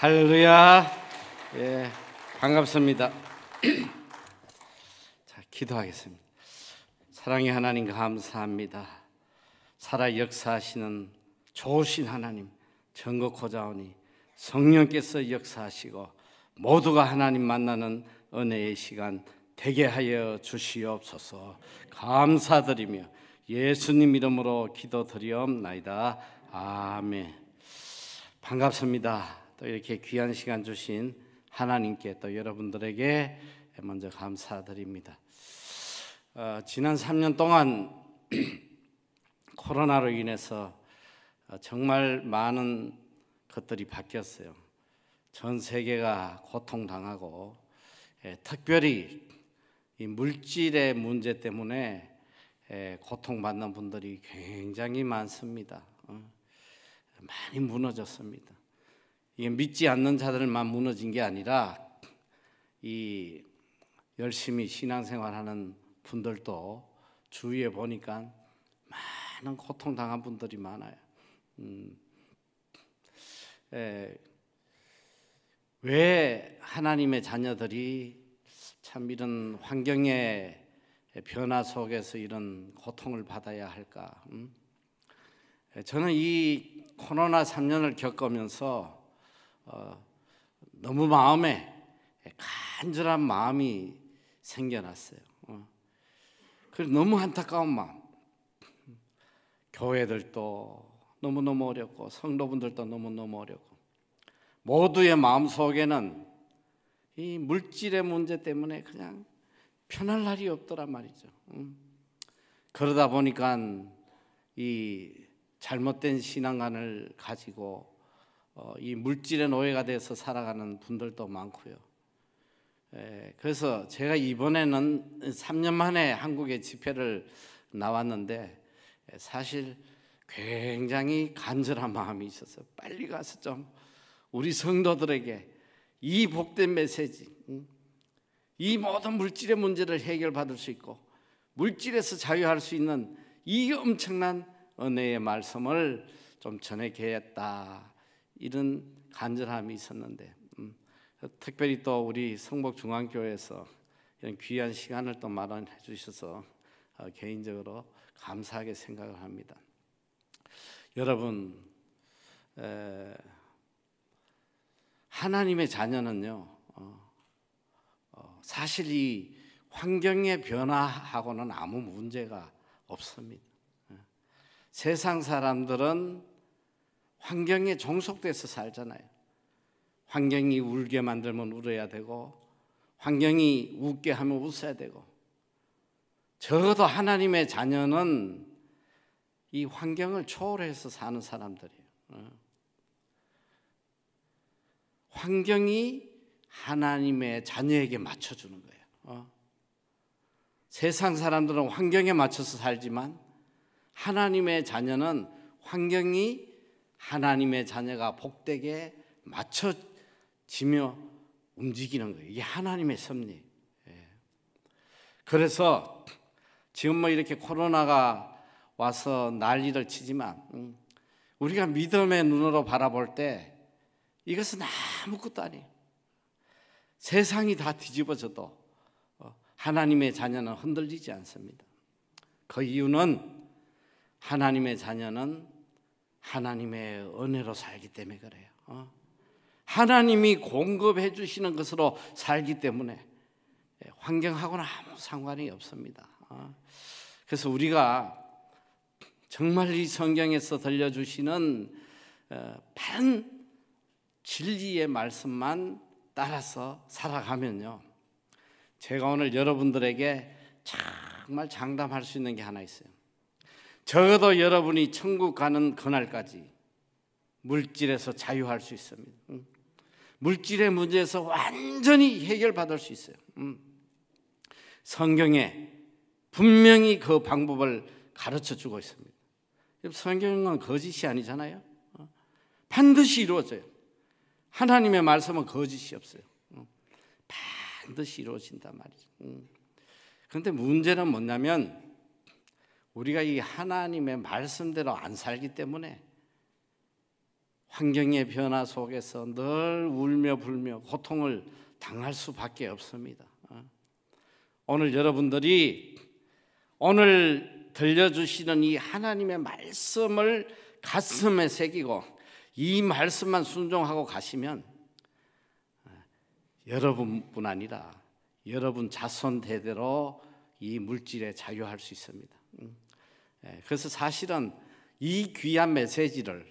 할렐루야. 예, 반갑습니다. 자, 기도하겠습니다. 사랑의 하나님 감사합니다. 살아 역사하시는 좋으신 하나님 전거 고자오니 성령께서 역사하시고 모두가 하나님 만나는 은혜의 시간 되게 하여 주시옵소서. 감사드리며 예수님 이름으로 기도드리옵나이다. 아멘. 반갑습니다. 또 이렇게 귀한 시간 주신 하나님께 또 여러분들에게 먼저 감사드립니다. 어, 지난 3년 동안 코로나로 인해서 어, 정말 많은 것들이 바뀌었어요. 전 세계가 고통당하고 예, 특별히 이 물질의 문제 때문에 예, 고통받는 분들이 굉장히 많습니다. 어, 많이 무너졌습니다. 이게 믿지 않는 자들만 무너진 게 아니라 이 열심히 신앙생활하는 분들도 주위에 보니까 많은 고통 당한 분들이 많아요. 음, 에, 왜 하나님의 자녀들이 참 이런 환경의 변화 속에서 이런 고통을 받아야 할까? 음? 저는 이 코로나 3년을 겪으면서 어, 너무 마음에 간절한 마음이 생겨났어요. 어. 그래서 너무 안타까운 마음. 교회들도 너무너무 어렵고 성도분들도 너무너무 어렵고 모두의 마음속에는 이 물질의 문제 때문에 그냥 편할 날이 없더란 말이죠. 음. 그러다 보니까 이 잘못된 신앙관을 가지고 어, 이 물질의 노예가 돼서 살아가는 분들도 많고요. 그래서 제가 이번에는 3년 만에 한국에 집회를 나왔는데 사실 굉장히 간절한 마음이 있어서 빨리 가서 좀 우리 성도들에게 이 복된 메시지, 이 모든 물질의 문제를 해결받을 수 있고 물질에서 자유할 수 있는 이 엄청난 은혜의 말씀을 좀 전해야겠다 이런 간절함이 있었는데 음, 특별히 또 우리 성복 중앙교회에서 이런 귀한 시간을 또 마련해 주셔서 어, 개인적으로 감사하게 생각을 합니다. 여러분 에, 하나님의 자녀는요 어, 어, 사실 이 환경의 변화하고는 아무 문제가 없습니다. 예. 세상 사람들은 환경에 종속돼서 살잖아요. 환경이 울게 만들면 울어야 되고 환경이 웃게 하면 웃어야 되고 적어도 하나님의 자녀는 이 환경을 초월해서 사는 사람들이에요. 어. 환경이 하나님의 자녀에게 맞춰주는 거예요. 어? 세상 사람들은 환경에 맞춰서 살지만 하나님의 자녀는 환경이 하나님의 자녀가 복되게 맞춰지며 움직이는 거예요. 이게 하나님의 섭리. 예. 그래서 지금 뭐 이렇게 코로나가 와서 난리를 치지만 음, 우리가 믿음의 눈으로 바라볼 때 이것은 아무것도 아니에요. 세상이 다 뒤집어져도 어, 하나님의 자녀는 흔들리지 않습니다. 그 이유는 하나님의 자녀는 하나님의 은혜로 살기 때문에 그래요. 어? 하나님이 공급해 주시는 것으로 살기 때문에 예, 환경하고는 아무 상관이 없습니다. 어? 그래서 우리가 정말 이 성경에서 들려주시는 어, 바 진리의 말씀만 따라서 살아가면요. 제가 오늘 여러분들에게 정말 장담할 수 있는 게 하나 있어요. 적어도 여러분이 천국 가는 그날까지 물질에서 자유할 수 있습니다. 물질의 문제에서 완전히 해결받을 수 있어요. 성경에 분명히 그 방법을 가르쳐 주고 있습니다. 성경은 거짓이 아니잖아요. 반드시 이루어져요. 하나님의 말씀은 거짓이 없어요. 반드시 이루어진단 말이죠. 그런데 문제는 뭐냐면 우리가 이 하나님의 말씀대로 안 살기 때문에 환경의 변화 속에서 늘 울며 불며 고통을 당할 수밖에 없습니다. 어? 오늘 여러분들이 오늘 들려주시는 이 하나님의 말씀을 가슴에 새기고 이 말씀만 순종하고 가시면 어, 여러분뿐 아니라 여러분 자손 대대로 이 물질에 자유할 수 있습니다. 예, 그래서 사실은 이 귀한 메시지를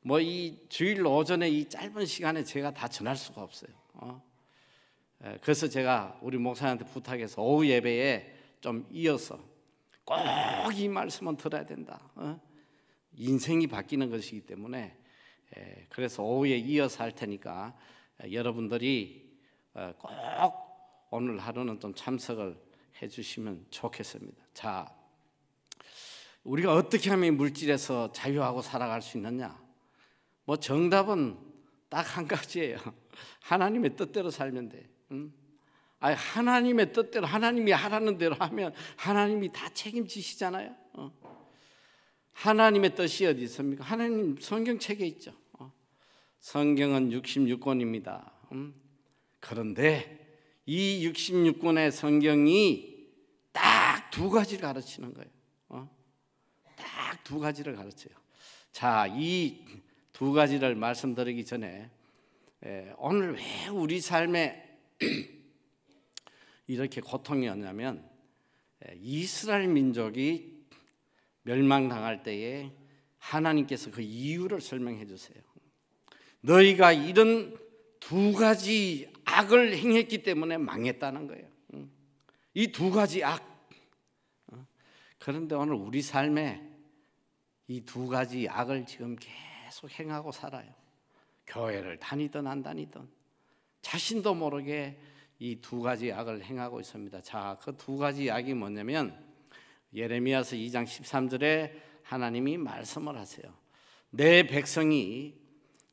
뭐 이 주일 오전에 이 짧은 시간에 제가 다 전할 수가 없어요. 어? 예, 그래서 제가 우리 목사님한테 부탁해서 오후 예배에 좀 이어서 꼭 이 말씀은 들어야 된다. 어? 인생이 바뀌는 것이기 때문에 예, 그래서 오후에 이어서 할 테니까 여러분들이 어, 꼭 오늘 하루는 좀 참석을 해주시면 좋겠습니다. 자, 우리가 어떻게 하면 이 물질에서 자유하고 살아갈 수 있느냐? 뭐 정답은 딱 한 가지예요. 하나님의 뜻대로 살면 돼. 아 하나님의 뜻대로 하나님이 하라는 대로 하면 하나님이 다 책임지시잖아요. 어. 하나님의 뜻이 어디 있습니까? 하나님 성경책에 있죠. 어. 성경은 66권입니다. 그런데 이 66권의 성경이 딱 두 가지를 가르치는 거예요. 딱두 가지를 가르쳐요. 자, 이 두 가지를 말씀드리기 전에 에, 오늘 왜 우리 삶에 이렇게 고통이 었냐면 이스라엘 민족이 멸망당할 때에 하나님께서 그 이유를 설명해 주세요. 너희가 이런 두 가지 악을 행했기 때문에 망했다는 거예요. 음. 이두 가지 악 그런데 오늘 우리 삶에 이 두 가지 악을 지금 계속 행하고 살아요. 교회를 다니든 안 다니든 자신도 모르게 이 두 가지 악을 행하고 있습니다. 자, 그 두 가지 악이 뭐냐면 예레미야서 2장 13절에 하나님이 말씀을 하세요. 내 백성이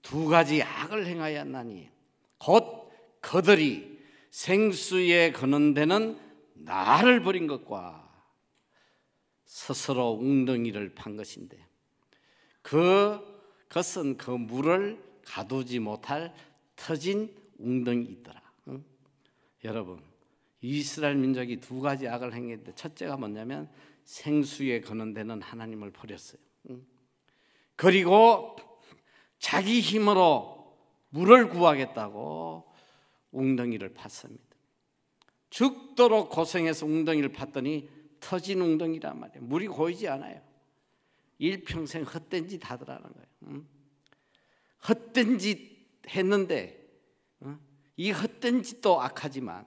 두 가지 악을 행하였나니 곧 그들이 생수에 거는 데는 나를 버린 것과 스스로 웅덩이를 판 것인데 그 것은 그 물을 가두지 못할 터진 웅덩이 있더라. 응? 여러분 이스라엘 민족이 두 가지 악을 행했는데 첫째가 뭐냐면 생수에 거는 데는 하나님을 버렸어요. 응? 그리고 자기 힘으로 물을 구하겠다고 웅덩이를 팠습니다. 죽도록 고생해서 웅덩이를 팠더니 터진 웅덩이란 말이에요. 물이 고이지 않아요. 일평생 헛된 짓 하더라는 거예요. 음? 헛된 짓 했는데 음? 이 헛된 짓도 악하지만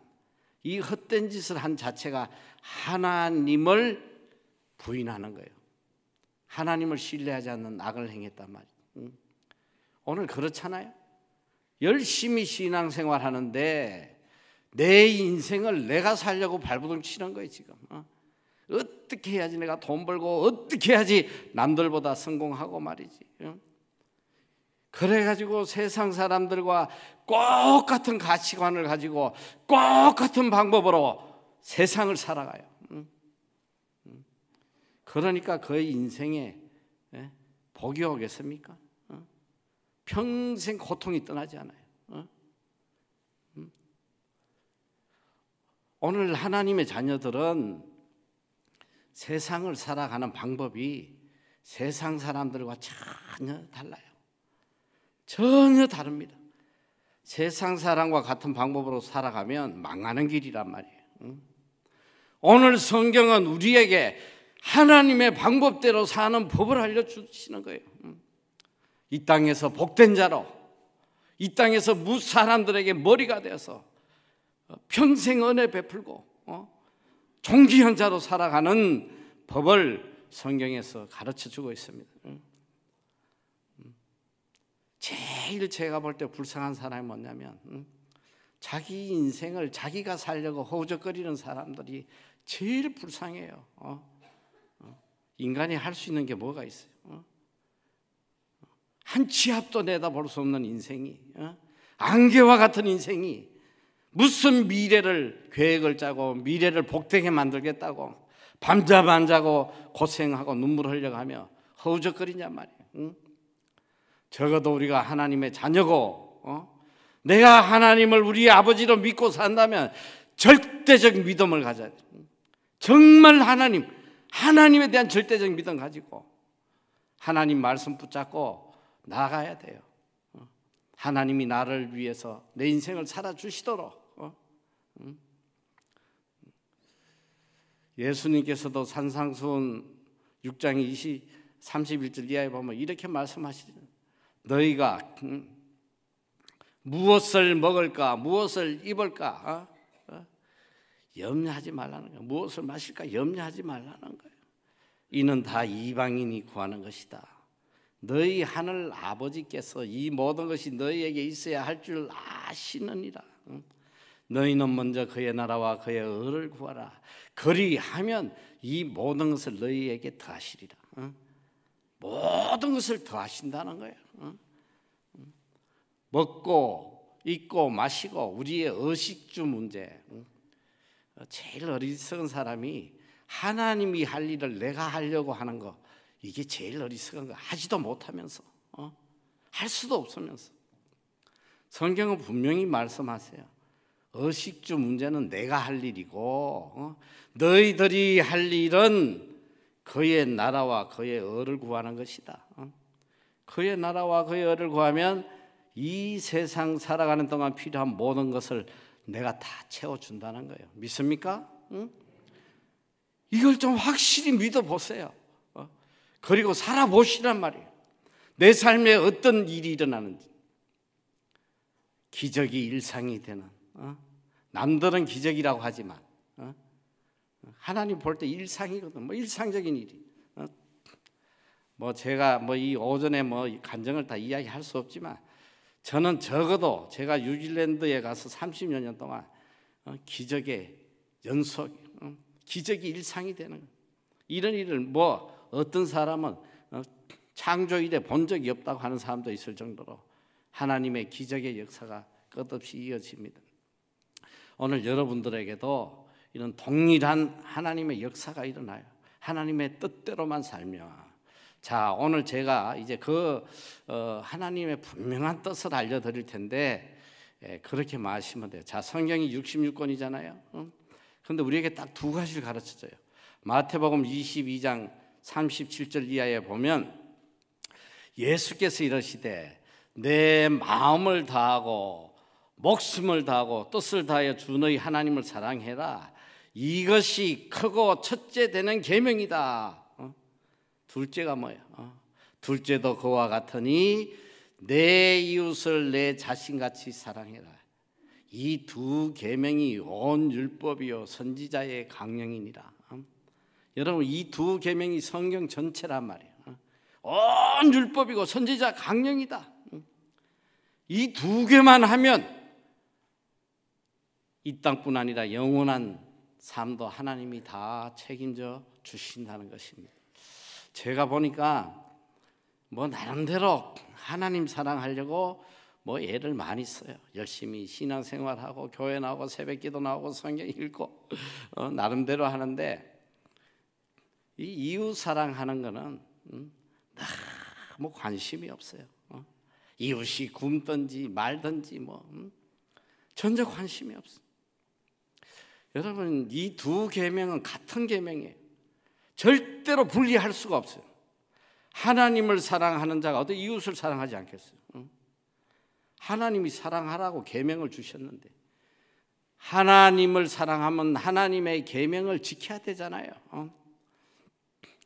이 헛된 짓을 한 자체가 하나님을 부인하는 거예요. 하나님을 신뢰하지 않는 악을 행했단 말이에요. 음? 오늘 그렇잖아요. 열심히 신앙생활 하는데 내 인생을 내가 살려고 발버둥 치는 거예요 지금. 어? 어떻게 해야지 내가 돈 벌고 어떻게 해야지 남들보다 성공하고 말이지. 그래가지고 세상 사람들과 꼭 같은 가치관을 가지고 꼭 같은 방법으로 세상을 살아가요. 그러니까 그의 인생에 예? 복이 오겠습니까? 평생 고통이 떠나지 않아요. 오늘 하나님의 자녀들은 세상을 살아가는 방법이 세상 사람들과 전혀 달라요. 전혀 다릅니다. 세상 사람과 같은 방법으로 살아가면 망하는 길이란 말이에요. 오늘 성경은 우리에게 하나님의 방법대로 사는 법을 알려주시는 거예요. 이 땅에서 복된 자로, 이 땅에서 무사람들에게 머리가 되어서 평생 은혜 베풀고, 어? 존기한 자로 살아가는 법을 성경에서 가르쳐 주고 있습니다. 제일 제가 볼 때 불쌍한 사람이 뭐냐면 자기 인생을 자기가 살려고 허우적거리는 사람들이 제일 불쌍해요. 어? 어? 인간이 할 수 있는 게 뭐가 있어요? 어? 한 지압도 내다볼 수 없는 인생이 안개와 같은 인생이 무슨 미래를 계획을 짜고 미래를 복되게 만들겠다고 밤잠안 자고 고생하고 눈물 흘려가며허우적거리냐 말이에요. 응? 적어도 우리가 하나님의 자녀고 어? 내가 하나님을 우리 아버지로 믿고 산다면 절대적 믿음을 가져야 돼. 정말 하나님, 하나님에 대한 절대적 믿음 가지고 하나님 말씀 붙잡고 나가야 돼요. 하나님이 나를 위해서 내 인생을 살아주시도록 음? 예수님께서도 산상수훈 6장 20, 31절 이하에 보면 이렇게 말씀하시죠. 너희가 음? 무엇을 먹을까, 무엇을 입을까 어? 어? 염려하지 말라는 거예요. 무엇을 마실까 염려하지 말라는 거예요. 이는 다 이방인이 구하는 것이다. 너희 하늘 아버지께서 이 모든 것이 너희에게 있어야 할 줄 아시느니라. 응? 음? 너희는 먼저 그의 나라와 그의 의를 구하라. 그리하면 이 모든 것을 너희에게 더하시리라. 응? 모든 것을 더하신다는 거예요. 응? 먹고 입고 마시고 우리의 의식주 문제. 응? 제일 어리석은 사람이 하나님이 할 일을 내가 하려고 하는 거 이게 제일 어리석은 거 하지도 못하면서 어? 할 수도 없으면서 성경은 분명히 말씀하세요. 어식주 문제는 내가 할 일이고 어? 너희들이 할 일은 그의 나라와 그의 어를 구하는 것이다. 어? 그의 나라와 그의 어를 구하면 이 세상 살아가는 동안 필요한 모든 것을 내가 다 채워준다는 거예요. 믿습니까? 응? 이걸 좀 확실히 믿어보세요. 어? 그리고 살아보시란 말이에요. 내 삶에 어떤 일이 일어나는지. 기적이 일상이 되는 어? 남들은 기적이라고 하지만 어? 하나님 볼 때 일상이거든. 뭐 일상적인 일이. 어? 뭐 제가 뭐 이 오전에 뭐 감정을 다 이야기할 수 없지만 저는 적어도 제가 뉴질랜드에 가서 30년 동안 기적의 연속, 기적이 일상이 되는 이런 일을 뭐 어떤 사람은 창조 이래 본 적이 없다고 하는 사람도 있을 정도로 하나님의 기적의 역사가 끝없이 이어집니다. 오늘 여러분들에게도 이런 동일한 하나님의 역사가 일어나요. 하나님의 뜻대로만 살며 자, 오늘 제가 이제 그 어, 하나님의 분명한 뜻을 알려드릴 텐데 예, 그렇게 마시면 돼요. 자, 성경이 66권이잖아요. 그런데 우리에게 딱 두 가지를 가르쳐줘요. 마태복음 22장 37절 이하에 보면 예수께서 이러시되 내 마음을 다하고 목숨을 다하고 뜻을 다하여 주의 하나님을 사랑해라. 이것이 크고 첫째 되는 계명이다. 어? 둘째가 뭐야? 어? 둘째도 그와 같으니 내 이웃을 내 자신같이 사랑해라. 이 두 계명이 온 율법이요 선지자의 강령이니라. 어? 여러분 이 두 계명이 성경 전체란 말이에요. 어? 온 율법이고 선지자 강령이다. 어? 이두 개만 하면 이 땅뿐 아니라 영원한 삶도 하나님이 다 책임져 주신다는 것입니다. 제가 보니까 뭐 나름대로 하나님 사랑하려고 뭐 애를 많이 써요. 열심히 신앙생활하고 교회 나오고 새벽기도 나오고 성경 읽고 어, 나름대로 하는데 이 이웃 사랑하는 거는 음, 너무 관심이 없어요. 어? 이웃이 굶든지 말든지 뭐 음, 전혀 관심이 없어. 여러분 이 두 계명은 같은 계명이에요. 절대로 분리할 수가 없어요. 하나님을 사랑하는 자가 어떤 이웃을 사랑하지 않겠어요? 응? 하나님이 사랑하라고 계명을 주셨는데 하나님을 사랑하면 하나님의 계명을 지켜야 되잖아요. 어?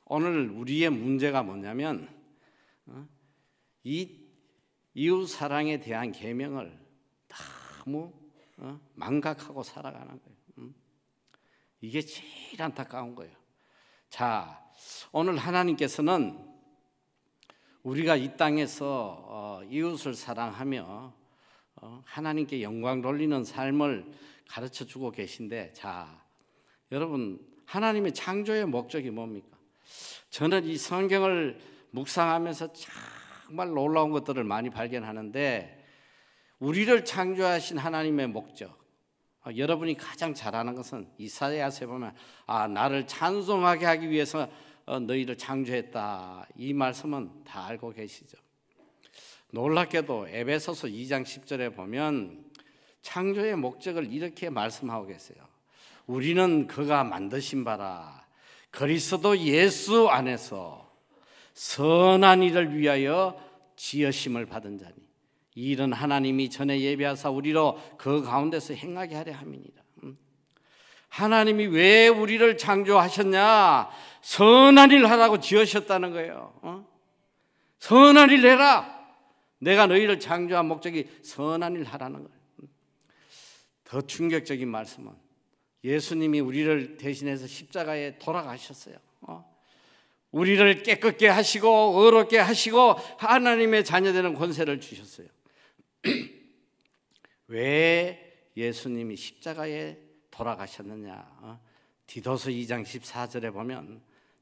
오늘 우리의 문제가 뭐냐면 어? 이 이웃 사랑에 대한 계명을 너무 어? 망각하고 살아가는 거예요. 이게 제일 안타까운 거예요. 자, 오늘 하나님께서는 우리가 이 땅에서 어, 이웃을 사랑하며 어, 하나님께 영광 돌리는 삶을 가르쳐 주고 계신데, 자, 여러분, 하나님의 창조의 목적이 뭡니까? 저는 이 성경을 묵상하면서 정말 놀라운 것들을 많이 발견하는데, 우리를 창조하신 하나님의 목적, 아, 여러분이 가장 잘하는 것은 이사야서에 보면 아 나를 찬송하게 하기 위해서 어, 너희를 창조했다 이 말씀은 다 알고 계시죠. 놀랍게도 에베소서 2장 10절에 보면 창조의 목적을 이렇게 말씀하고 계세요. 우리는 그가 만드신 바라 그리스도 예수 안에서 선한 일을 위하여 지으심을 받은 자니 이 일은 하나님이 전에 예비하사 우리로 그 가운데서 행하게 하려 함이니라. 음. 하나님이 왜 우리를 창조하셨냐? 선한 일 하라고 지으셨다는 거예요. 어? 선한 일 해라. 내가 너희를 창조한 목적이 선한 일 하라는 거예요. 음. 더 충격적인 말씀은 예수님이 우리를 대신해서 십자가에 돌아가셨어요. 어? 우리를 깨끗게 하시고 의롭게 하시고 하나님의 자녀되는 권세를 주셨어요. 왜 예수님이 십자가에 돌아가셨느냐? 어? 디도서 2장 14절에 보면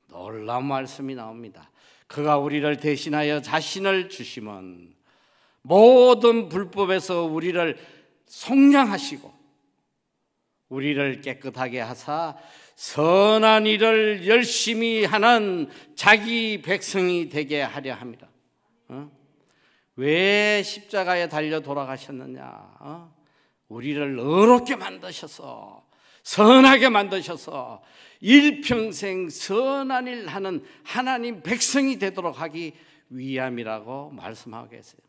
놀라운 말씀이 나옵니다. 그가 우리를 대신하여 자신을 주심은 모든 불법에서 우리를 속량하시고 우리를 깨끗하게 하사 선한 일을 열심히 하는 자기 백성이 되게 하려 합니다. 어? 왜 십자가에 달려 돌아가셨느냐? 어? 우리를 어렵게 만드셔서 선하게 만드셔서 일평생 선한 일 하는 하나님 백성이 되도록 하기 위함이라고 말씀하고 계세요.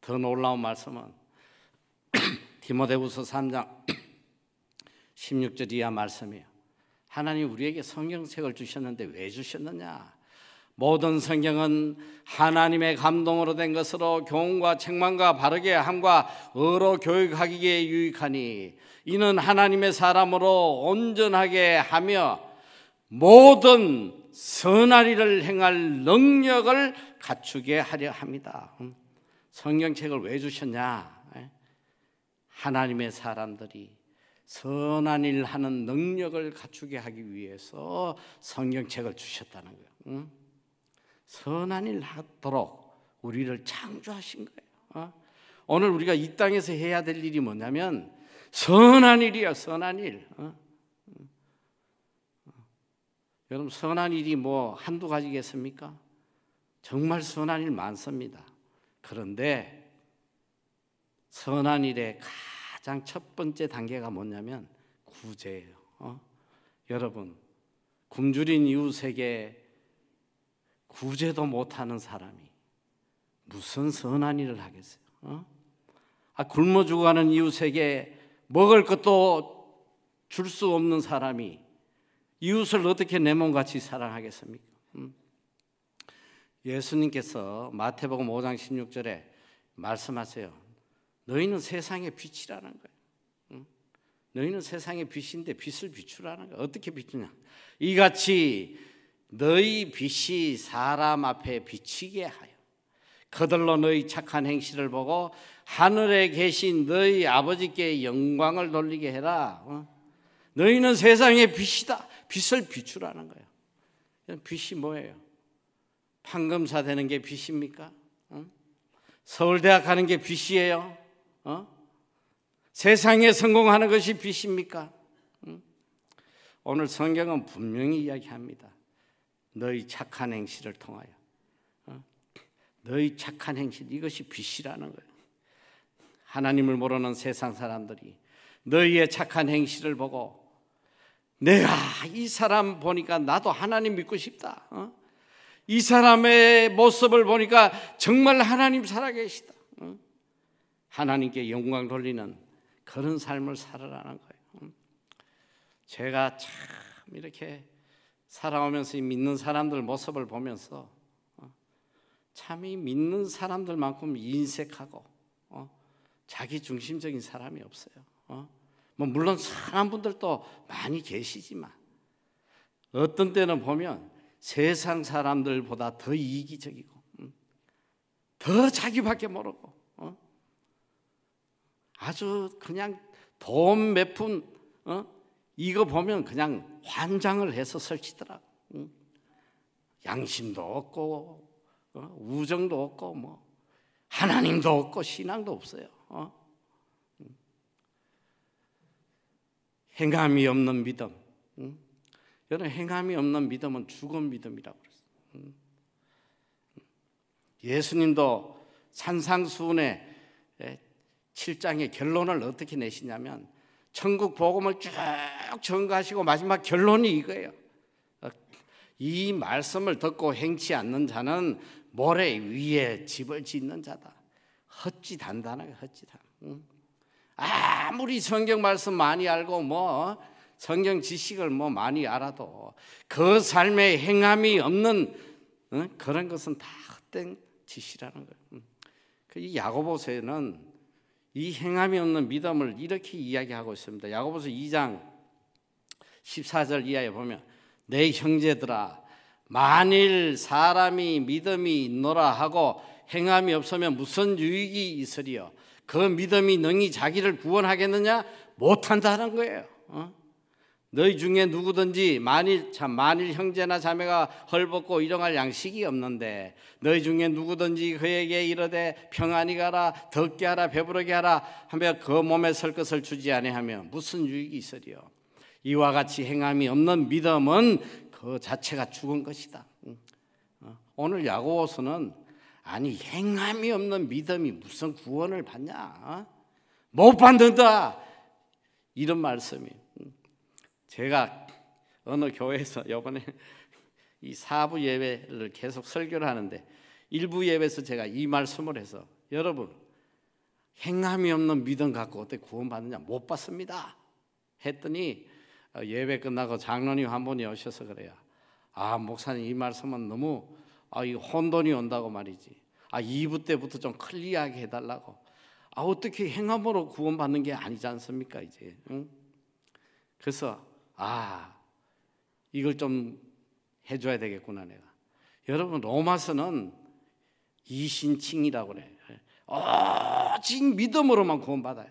더 놀라운 말씀은 디모데후서 3장 16절 이하 말씀이에요. 하나님 우리에게 성경책을 주셨는데 왜 주셨느냐? 모든 성경은 하나님의 감동으로 된 것으로 교훈과 책망과 바르게 함과 의로 교육하기에 유익하니 이는 하나님의 사람으로 온전하게 하며 모든 선하리를 행할 능력을 갖추게 하려 합니다. 음, 성경책을 왜 주셨냐? 하나님의 사람들이 선한 일 하는 능력을 갖추게 하기 위해서 성경책을 주셨다는 거예요. 음? 선한 일 하도록 우리를 창조하신 거예요. 어? 오늘 우리가 이 땅에서 해야 될 일이 뭐냐면 선한 일이야, 선한 일. 어? 여러분 선한 일이 뭐 한두 가지겠습니까? 정말 선한 일 많습니다. 그런데 선한 일의 가장 첫 번째 단계가 뭐냐면 구제예요. 어? 여러분 굶주린 이웃에게 구제도 못하는 사람이 무슨 선한 일을 하겠어요? 어? 아, 굶어 죽어가는 이웃에게 먹을 것도 줄 수 없는 사람이 이웃을 어떻게 내 몸같이 사랑하겠습니까? 음? 예수님께서 마태복음 5장 16절에 말씀하세요. 너희는 세상의 빛이라는 거예요. 음? 너희는 세상의 빛인데 빛을 비추라는 거 어떻게 비추냐? 이같이 너희 빛이 사람 앞에 비치게 하여 그들로 너희 착한 행실을 보고 하늘에 계신 너희 아버지께 영광을 돌리게 해라. 어? 너희는 세상의 빛이다. 빛을 비추라는 거예요. 빛이 뭐예요? 판검사 되는 게 빛입니까? 어? 서울대학 가는 게 빛이에요? 어? 세상에 성공하는 것이 빛입니까? 오늘 성경은 분명히 이야기합니다. 너희 착한 행실을 통하여. 어? 너희 착한 행실 이것이 빛이라는 거예요. 하나님을 모르는 세상 사람들이 너희의 착한 행실을 보고 내가 이 사람 보니까 나도 하나님 믿고 싶다. 어? 이 사람의 모습을 보니까 정말 하나님 살아계시다. 어? 하나님께 영광 돌리는 그런 삶을 살아라는 거예요. 제가 참 이렇게 살아오면서 믿는 사람들 모습을 보면서 어, 참이 믿는 사람들만큼 인색하고 어, 자기 중심적인 사람이 없어요. 어, 뭐 물론 사람 분들도 많이 계시지만 어떤 때는 보면 세상 사람들보다 더 이기적이고 음, 더 자기밖에 모르고 아주 그냥 돈 몇 푼 이거 보면 그냥 환장을 해서 설치더라. 양심도 없고 어, 우정도 없고 뭐 하나님도 없고 신앙도 없어요. 어? 행함이 없는 믿음. 여러 행함이 없는 믿음은 죽은 믿음이라고 그랬어요. 예수님도 산상수훈의 7장의 결론을 어떻게 내시냐면 천국 복음을 쭉 전가하시고 마지막 결론이 이거예요. 어, 이 말씀을 듣고 행치 않는 자는 모래 위에 집을 짓는 자다. 헛짓한다는 헛짓함. 아무리 성경 말씀 많이 알고 뭐 성경 지식을 뭐 많이 알아도 그 삶에 행함이 없는 그런 것은 다 헛된 짓이라는 거예요. 그 이 야고보서에는 이 행함이 없는 믿음을 이렇게 이야기하고 있습니다. 야고보서 2장 14절 이하에 보면 내 형제들아 만일 사람이 믿음이 있노라 하고 행함이 없으면 무슨 유익이 있으리요 그 믿음이 능히 자기를 구원하겠느냐 못한다는 거예요. 어? 너희 중에 누구든지 만일 참 만일 형제나 자매가 헐벗고 일용할 양식이 없는데 너희 중에 누구든지 그에게 이르되 평안히 가라 덥게 하라 배부르게 하라 하며 그 몸에 설 것을 주지 아니하면 무슨 유익이 있으리요 이와 같이 행함이 없는 믿음은 그 자체가 죽은 것이다. 어? 오늘 야고보서는 아니 행함이 없는 믿음이 무슨 구원을 받냐? 어? 못 받는다. 이런 말씀이에요. 제가 어느 교회에서 요번에이 사부 예배를 계속 설교를 하는데 일부 예배에서 제가 이 말씀을 해서 여러분 행함이 없는 믿음 갖고 어떻게 구원받느냐 못 받습니다 했더니 어, 예배 끝나고 장로님 한 분이 오셔서 그래요 아 목사님 이 말씀은 너무 아 이 혼돈이 온다고 말이지 아 2부 때부터 좀 클리어하게 해달라고 아 어떻게 행함으로 구원받는 게 아니지 않습니까 이제 응? 그래서 아, 이걸 좀 해줘야 되겠구나, 내가. 여러분, 로마서는 이신칭이라고 그래. 오직 믿음으로만 구원받아요.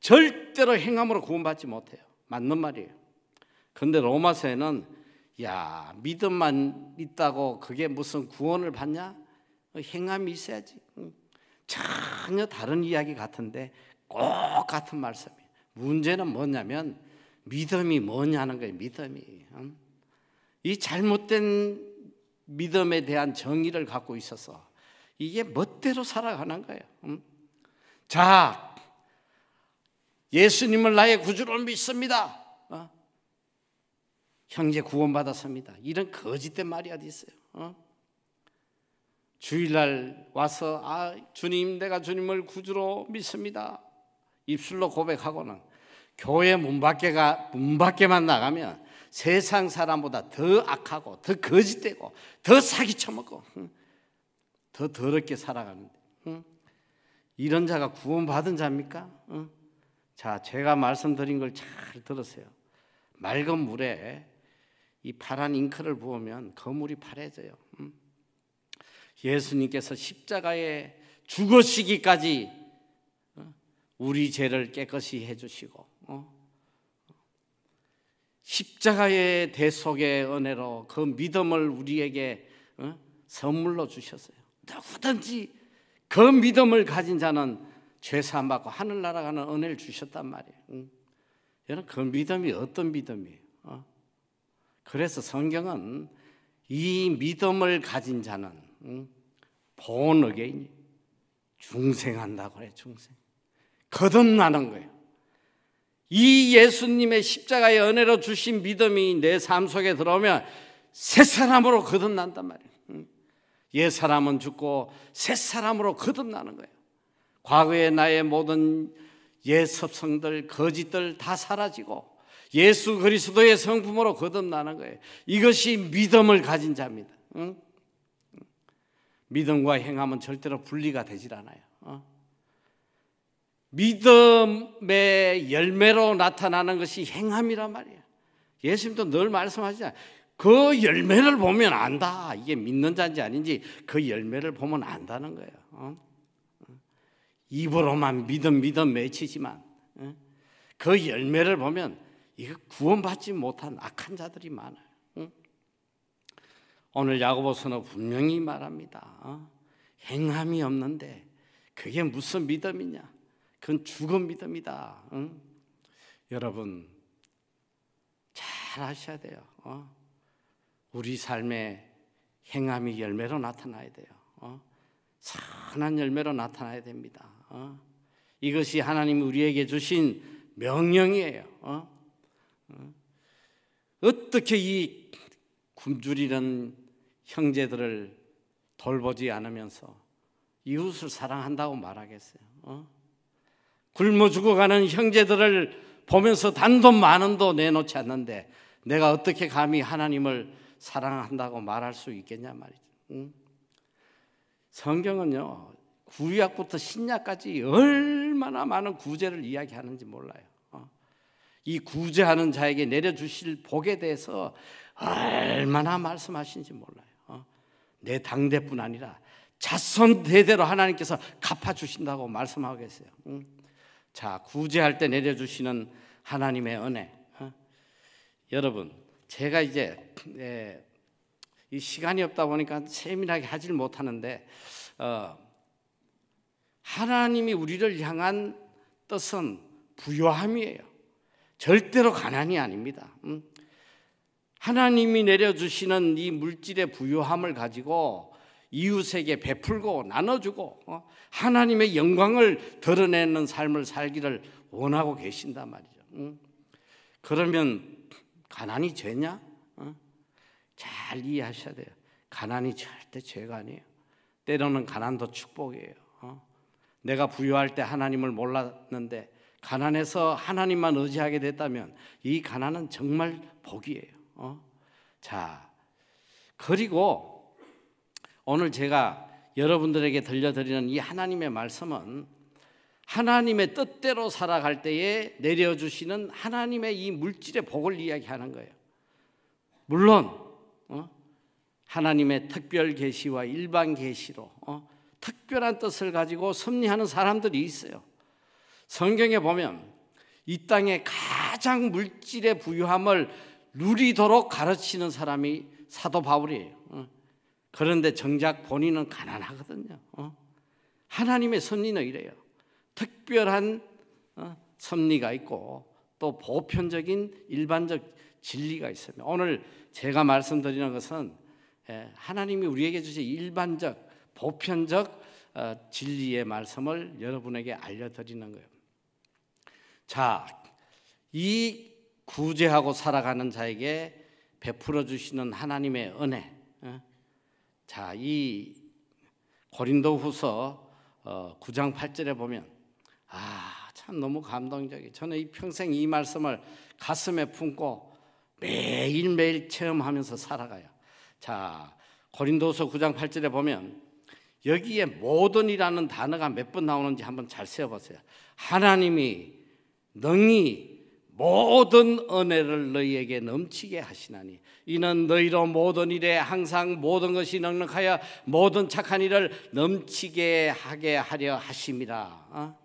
절대로 행함으로 구원받지 못해요. 맞는 말이에요. 근데 로마서에는 야, 믿음만 있다고 그게 무슨 구원을 받냐? 행함이 있어야지. 전혀 다른 이야기 같은데 꼭 같은 말씀이에요. 문제는 뭐냐면 믿음이 뭐냐는 거예요. 믿음이. 이 잘못된 믿음에 대한 정의를 갖고 있어서 이게 멋대로 살아가는 거예요. 자, 예수님을 나의 구주로 믿습니다. 어? 형제 구원받았습니다. 이런 거짓된 말이 어디 있어요? 어? 주일날 와서 아 주님 내가 주님을 구주로 믿습니다. 입술로 고백하고는 교회 문 밖에가 문 밖에만 나가면 세상 사람보다 더 악하고 더 거짓되고 더 사기쳐먹고 더 더럽게 살아가는데 이런 자가 구원받은 자입니까? 자, 제가 말씀드린 걸 잘 들으세요. 맑은 물에 이 파란 잉크를 부으면 거물이 파래져요. 예수님께서 십자가에 죽으시기까지 우리 죄를 깨끗이 해주시고 어? 십자가의 대속의 은혜로 그 믿음을 우리에게 어? 선물로 주셨어요. 누구든지 그 믿음을 가진 자는 죄사함 받고 하늘나라 가는 은혜를 주셨단 말이에요. 응? 여러분 그 믿음이 어떤 믿음이에요? 어? 그래서 성경은 이 믿음을 가진 자는 응? 보은 의인이 중생한다고 그 중생 거듭나는 거예요. 이 예수님의 십자가의 은혜로 주신 믿음이 내 삶 속에 들어오면 새 사람으로 거듭난단 말이에요. 옛 사람은 죽고 새 사람으로 거듭나는 거예요. 과거의 나의 모든 옛 섭성들, 거짓들 다 사라지고 예수 그리스도의 성품으로 거듭나는 거예요. 이것이 믿음을 가진 자입니다. 응? 믿음과 행함은 절대로 분리가 되질 않아요. 어? 믿음의 열매로 나타나는 것이 행함이란 말이에요. 예수님도 늘 말씀하시잖아요. 그 열매를 보면 안다. 이게 믿는 자인지 아닌지 그 열매를 보면 안다는 거예요. 어? 입으로만 믿음 믿음 외치지만 어? 그 열매를 보면 이거 구원받지 못한 악한 자들이 많아요. 오늘 야고보서는 분명히 말합니다. 어? 행함이 없는데 그게 무슨 믿음이냐? 그건 죽어 믿음이다. 응? 여러분 잘 아셔야 돼요. 어? 우리 삶의 행함이 열매로 나타나야 돼요. 어? 선한 열매로 나타나야 됩니다. 어? 이것이 하나님 우리에게 주신 명령이에요. 어? 어? 떻게이 굶주리는 형제들을 돌보지 않으면서 이웃을 사랑한다고 말하겠어요? 어? 굶어 죽어가는 형제들을 보면서 단돈 만 원도 내놓지 않는데 내가 어떻게 감히 하나님을 사랑한다고 말할 수 있겠냐 말이죠. 응? 성경은요 구약부터 신약까지 얼마나 많은 구제를 이야기하는지 몰라요. 어? 이 구제하는 자에게 내려주실 복에 대해서 얼마나 말씀하신지 몰라요. 어? 내 당대뿐 아니라 자손 대대로 하나님께서 갚아주신다고 말씀하고 계세요. 응? 자, 구제할 때 내려주시는 하나님의 은혜. 어? 여러분, 제가 이제 예, 이 시간이 없다 보니까 세밀하게 하질 못하는데 어, 하나님이 우리를 향한 뜻은 부요함이에요. 절대로 가난이 아닙니다. 음? 하나님이 내려주시는 이 물질의 부요함을 가지고 이웃에게 베풀고 나눠주고 어, 하나님의 영광을 드러내는 삶을 살기를 원하고 계신단 말이죠. 그러면 가난이 죄냐? 어? 잘 이해하셔야 돼요. 가난이 절대 죄가 아니에요. 때로는 가난도 축복이에요. 어? 내가 부유할 때 하나님을 몰랐는데 가난에서 하나님만 의지하게 됐다면 이 가난은 정말 복이에요. 자, 그리고 오늘 제가 여러분들에게 들려드리는 이 하나님의 말씀은 하나님의 뜻대로 살아갈 때에 내려주시는 하나님의 이 물질의 복을 이야기하는 거예요. 물론 어? 하나님의 특별 계시와 일반 계시로 어? 특별한 뜻을 가지고 섭리하는 사람들이 있어요. 성경에 보면 이 땅에 가장 물질의 부유함을 누리도록 가르치는 사람이 사도 바울이에요. 그런데 정작 본인은 가난하거든요. 어? 하나님의 섭리는 이래요. 특별한 어? 섭리가 있고 또 보편적인 일반적 진리가 있습니다. 오늘 제가 말씀드리는 것은 예, 하나님이 우리에게 주신 일반적 보편적 어, 진리의 말씀을 여러분에게 알려드리는 거예요. 자, 이 구제하고 살아가는 자에게 베풀어 주시는 하나님의 은혜. 어? 자, 이 고린도후서 9장 어, 8절에 보면 아, 참 너무 감동적이. 에요 저는 이 평생 이 말씀을 가슴에 품고 매일매일 체험하면서 살아가요. 자, 고린도서 후 9장 8절에 보면 여기에 모든이라는 단어가 몇 번 나오는지 한번 잘 세어 보세요. 하나님이 능히 모든 은혜를 너희에게 넘치게 하시나니 이는 너희로 모든 일에 항상 모든 것이 넉넉하여 모든 착한 일을 넘치게 하게 하려 하심이라. 어?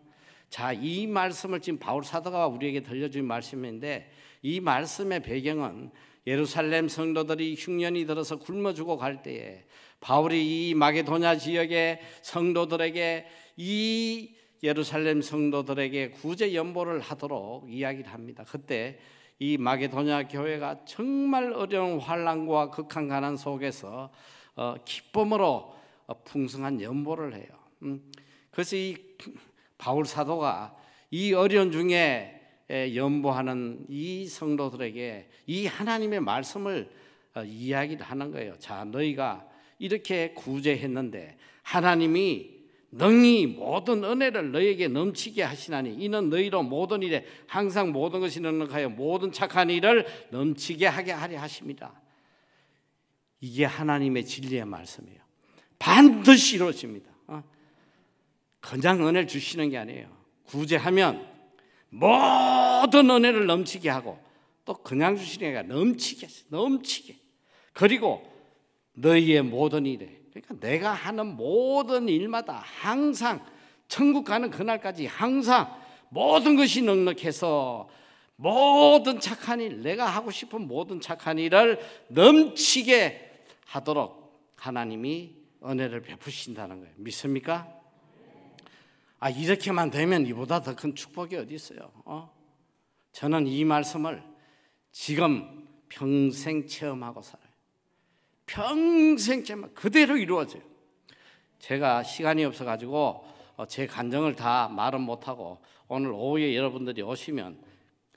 자, 이 말씀을 지금 바울 사도가 우리에게 들려준 말씀인데 이 말씀의 배경은 예루살렘 성도들이 흉년이 들어서 굶어 죽어 갈 때에 바울이 이 마게도냐 지역의 성도들에게 이 예루살렘 성도들에게 구제 연보를 하도록 이야기를 합니다. 그때 이 마게도냐 교회가 정말 어려운 환란과 극한 가난 속에서 어, 기쁨으로 어, 풍성한 연보를 해요. 음, 그래서 이 바울 사도가 이 어려운 중에 연보하는 이 성도들에게 이 하나님의 말씀을 어, 이야기를 하는 거예요. 자, 너희가 이렇게 구제했는데 하나님이 능히 모든 은혜를 너에게 넘치게 하시나니 이는 너희로 모든 일에 항상 모든 것이 능력하여 모든 착한 일을 넘치게 하게 하리 하십니다. 이게 하나님의 진리의 말씀이에요. 반드시 이루어집니다. 어? 그냥 은혜를 주시는 게 아니에요. 구제하면 모든 은혜를 넘치게 하고 또 그냥 주시는 게 아니라 넘치게 넘치게. 그리고 너희의 모든 일에 그러니까 내가 하는 모든 일마다 항상 천국 가는 그날까지 항상 모든 것이 넉넉해서 모든 착한 일, 내가 하고 싶은 모든 착한 일을 넘치게 하도록 하나님이 은혜를 베푸신다는 거예요. 믿습니까? 아, 이렇게만 되면 이보다 더 큰 축복이 어디 있어요? 어? 저는 이 말씀을 지금 평생 체험하고 살아요. 평생제만 그대로 이루어져요. 제가 시간이 없어 가지고 어, 제 감정을 다 말은 못하고 오늘 오후에 여러분들이 오시면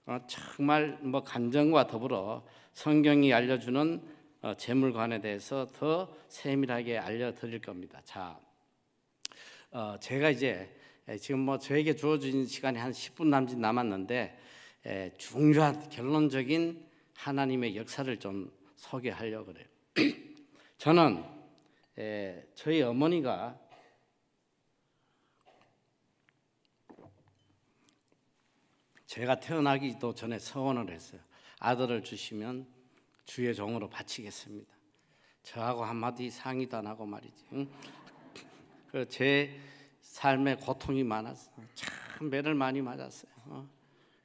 어, 정말 뭐 감정과 더불어 성경이 알려주는 어, 재물관에 대해서 더 세밀하게 알려드릴 겁니다. 자, 제가 이제 지금 뭐 저에게 주어진 시간이 한 10분 남짓 남았는데 중요한 결론적인 하나님의 역사를 좀 소개하려고 그래요. 저는 저희 어머니가 제가 태어나기도 전에 서원을 했어요. 아들을 주시면 주의 종으로 바치겠습니다. 저하고 한마디 상의도 안 하고 말이지. 응? 그 제 삶에 고통이 많았어. 요참 매를 많이 맞았어요. 어?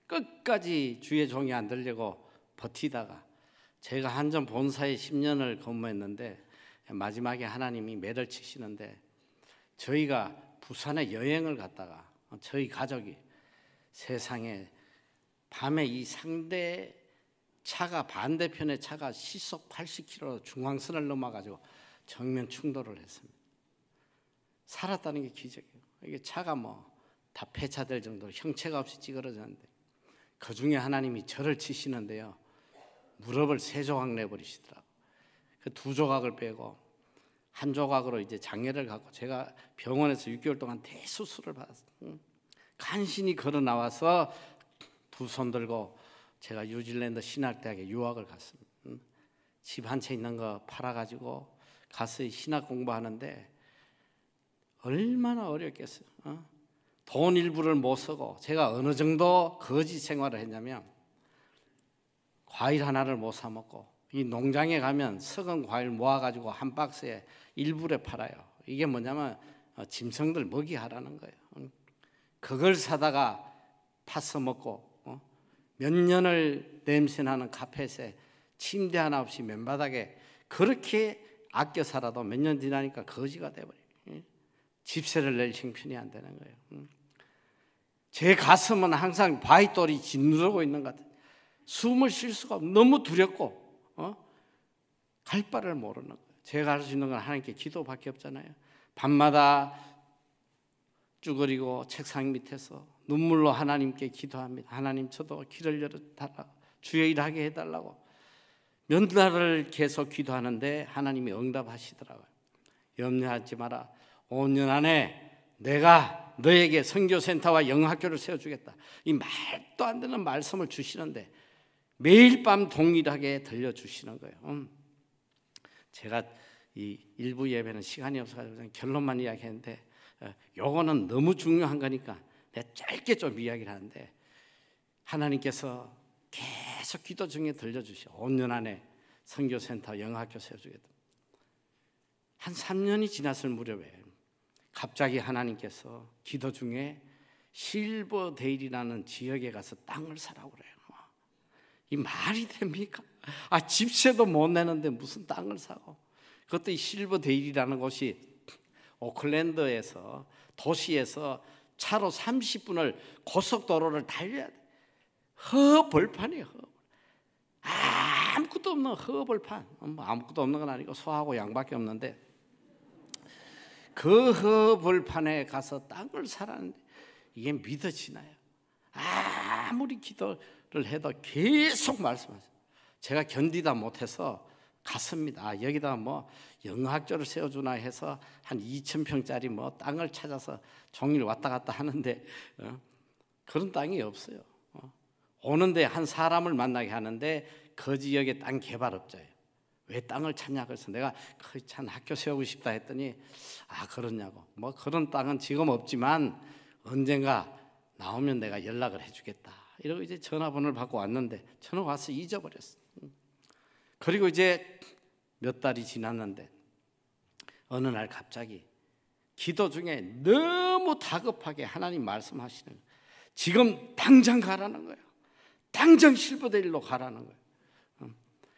끝까지 주의 종이 안들려고 버티다가 제가 한전 본사에 10년을 근무했는데 마지막에 하나님이 매를 치시는데 저희가 부산에 여행을 갔다가 저희 가족이 세상에 밤에 이 상대 차가 반대편의 차가 시속 80km 로 중앙선을 넘어가지고 정면 충돌을 했습니다. 살았다는 게 기적이에요. 이게 차가 뭐 다 폐차될 정도로 형체가 없이 찌그러졌는데 그 중에 하나님이 저를 치시는데요. 무릎을 세 조각 내버리시더라고. 그두 조각을 빼고 한 조각으로 이제 장애를 갖고 제가 병원에서 6개월 동안 대수술을 받았어요. 응? 간신히 걸어 나와서 두 손 들고 제가 뉴질랜드 신학대학에 유학을 갔습니다. 집 한 채 있는 거 팔아가지고 가서 신학 공부하는데 얼마나 어렵겠어요. 어? 돈 일부를 못 쓰고 제가 어느 정도 거지 생활을 했냐면 과일 하나를 못 사 먹고 이 농장에 가면 썩은 과일 모아 가지고 한 박스에 일불에 팔아요. 이게 뭐냐면 어, 짐승들 먹이 하라는 거예요. 그걸 사다가 파서 먹고 어? 몇 년을 냄새나는 카펫에 침대 하나 없이 맨바닥에 그렇게 아껴 살아도 몇 년 지나니까 거지가 돼버려요. 집세를 낼 형편이 안 되는 거예요. 제 가슴은 항상 바위돌이 짓누르고 있는 것 같아요. 숨을 쉴 수가 없, 너무 두렵고 어? 갈 바를 모르는 거예요. 제가 할 수 있는 건 하나님께 기도밖에 없잖아요. 밤마다 쭈그리고 책상 밑에서 눈물로 하나님께 기도합니다. 하나님 저도 길을 열어달라 주의 일하게 해달라고 몇 달을 계속 기도하는데 하나님이 응답하시더라고요. 염려하지 마라. 5년 안에 내가 너에게 선교센터와 영학교를 세워주겠다. 이 말도 안 되는 말씀을 주시는데 매일 밤 동일하게 들려주시는 거예요. 음. 제가 이 일부 예배는 시간이 없어서 결론만 이야기했는데 어, 요거는 너무 중요한 거니까 내가 짧게 좀 이야기를 하는데 하나님께서 계속 기도 중에 들려주시오. 5년 안에 선교센터 영학교 세워주겠다. 한 3년이 지났을 무렵에 갑자기 하나님께서 기도 중에 실버데일이라는 지역에 가서 땅을 사라고 그래요. 이 말이 됩니까? 아 집세도 못 내는데 무슨 땅을 사고 그것도 이 실버 데일이라는 곳이 오클랜드에서 도시에서 차로 30분을 고속도로를 달려야 돼. 허벌판이에요. 아무것도 없는 허벌판. 뭐 아무것도 없는 건 아니고 소하고 양밖에 없는데 그 허벌판에 가서 땅을 사라는데 이게 믿어지나요? 아무리 기도 해도 계속 말씀하세요. 제가 견디다 못해서 갔습니다. 아, 여기다 뭐영학조를 세워주나 해서 한 2천 평짜리 뭐 땅을 찾아서 종일 왔다 갔다 하는데 어? 그런 땅이 없어요. 어? 오는데 한 사람을 만나게 하는데 그 지역의 땅 개발업자예요. 왜 땅을 찾냐 그래서 내가 그참 학교 세우고 싶다 했더니 아 그러냐고 뭐 그런 땅은 지금 없지만 언젠가 나오면 내가 연락을 해주겠다. 이러고 이제 전화번호를 받고 왔는데 전화 와서 잊어버렸어. 그리고 이제 몇 달이 지났는데 어느 날 갑자기 기도 중에 너무 다급하게 하나님 말씀하시는 지금 당장 가라는 거예 당장 실버데일로 가라는 거예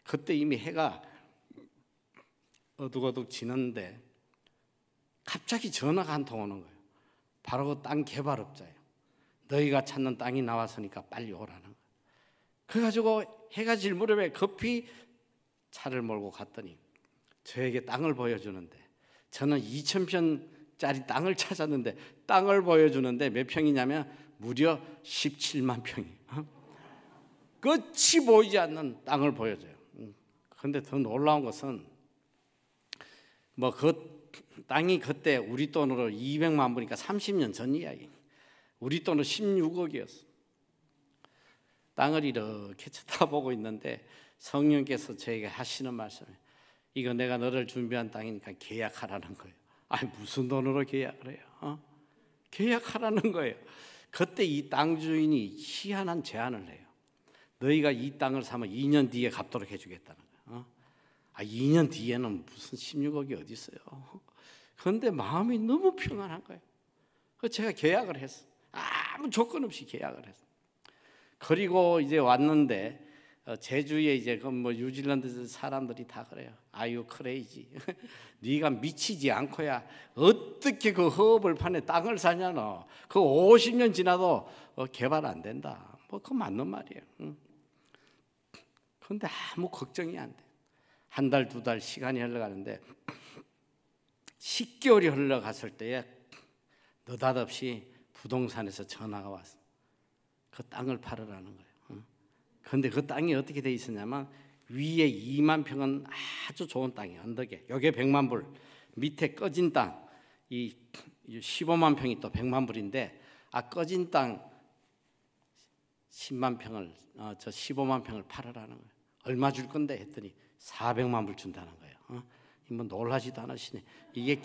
그때 이미 해가 어둑어둑 지는데 갑자기 전화가 한 통 오는 거예요. 바로 그 땅 개발업자예요. 너희가 찾는 땅이 나왔으니까 빨리 오라는 거야. 그래가지고 해가 질 무렵에 급히 차를 몰고 갔더니 저에게 땅을 보여주는데 저는 2천평짜리 땅을 찾았는데 땅을 보여주는데 몇 평이냐면 무려 17만 평이에 어? 끝이 보이지 않는 땅을 보여줘요. 그런데 음. 더 놀라운 것은 뭐 그 땅이 그때 우리 돈으로 200만 불이니까 30년 전 이야기. 우리 돈은 16억이었어. 땅을 이렇게 쳐다보고 있는데 성령께서 저에게 하시는 말씀이 이거 내가 너를 준비한 땅이니까 계약하라는 거예요. 아 무슨 돈으로 계약을 해요? 어? 계약하라는 거예요. 그때 이 땅 주인이 희한한 제안을 해요. 너희가 이 땅을 사면 2년 뒤에 갚도록 해주겠다는 거예요. 어? 아, 2년 뒤에는 무슨 16억이 어디 있어요? 그런데 마음이 너무 평안한 거예요. 그 제가 계약을 했어. 아무 조건 없이 계약을 했어. 그리고 이제 왔는데 어, 제주에 이제 그 뭐 뉴질랜드 사람들이 다 그래요. 아유 크레이지. 네가 미치지 않고야 어떻게 그 허업을 판에 땅을 사냐 너. 그 50년 지나도 어, 개발 안 된다. 뭐 그 맞는 말이에요. 그런데 아무 걱정이 안 돼. 한 달, 두 달 시간이 흘러가는데 10개월이 흘러갔을 때에 느닷없이 부동산에서 전화가 왔어. 그 땅을 팔으라는 거예요. 그런데 그 땅이 어떻게 돼 있었냐면 위에 2만 평은 아주 좋은 땅이 언덕에. 여기 100만 불. 밑에 꺼진 땅. 이 15만 평이 또 100만 불인데 아 꺼진 땅 10만 평을 어, 저 15만 평을 팔으라는 거예요. 얼마 줄 건데 했더니 400만 불 준다는 거예요. 어? 뭐 놀라지도 않으시네. 이게